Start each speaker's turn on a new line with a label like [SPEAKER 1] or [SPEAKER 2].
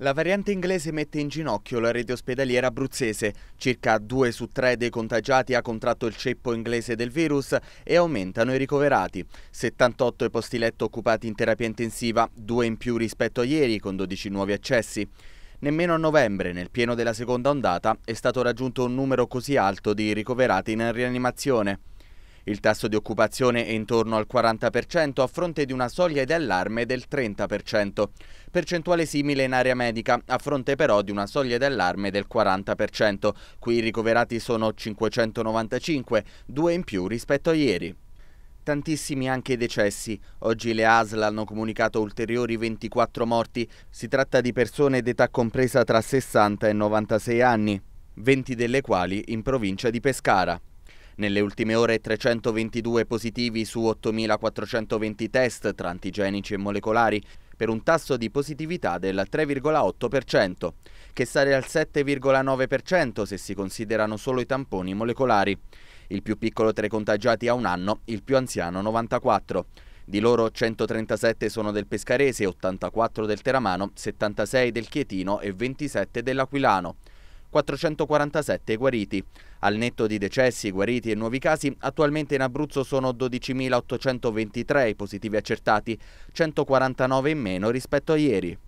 [SPEAKER 1] La variante inglese mette in ginocchio la rete ospedaliera abruzzese. Circa 2 su 3 dei contagiati ha contratto il ceppo inglese del virus e aumentano i ricoverati. 78 i posti letto occupati in terapia intensiva, 2 in più rispetto a ieri con 12 nuovi accessi. Nemmeno a novembre, nel pieno della seconda ondata, è stato raggiunto un numero così alto di ricoverati in rianimazione. Il tasso di occupazione è intorno al 40% a fronte di una soglia di allarme del 30%, percentuale simile in area medica a fronte però di una soglia di allarme del 40%. Qui i ricoverati sono 595, due in più rispetto a ieri tantissimi anche i decessi. Oggi le ASL hanno comunicato ulteriori 24 morti. Si tratta di persone d'età compresa tra 60 e 96 anni, 20 delle quali in provincia di Pescara. Nelle ultime ore 322 positivi su 8.420 test tra antigenici e molecolari, per un tasso di positività del 3,8%, che sale al 7,9% se si considerano solo i tamponi molecolari. Il più piccolo tra i contagiati ha un anno, il più anziano 94. Di loro 137 sono del Pescarese, 84 del Teramano, 76 del Chietino e 27 dell'Aquilano. 447 guariti. Al netto di decessi, guariti e nuovi casi, attualmente in Abruzzo sono 12.823 i positivi accertati, 149 in meno rispetto a ieri.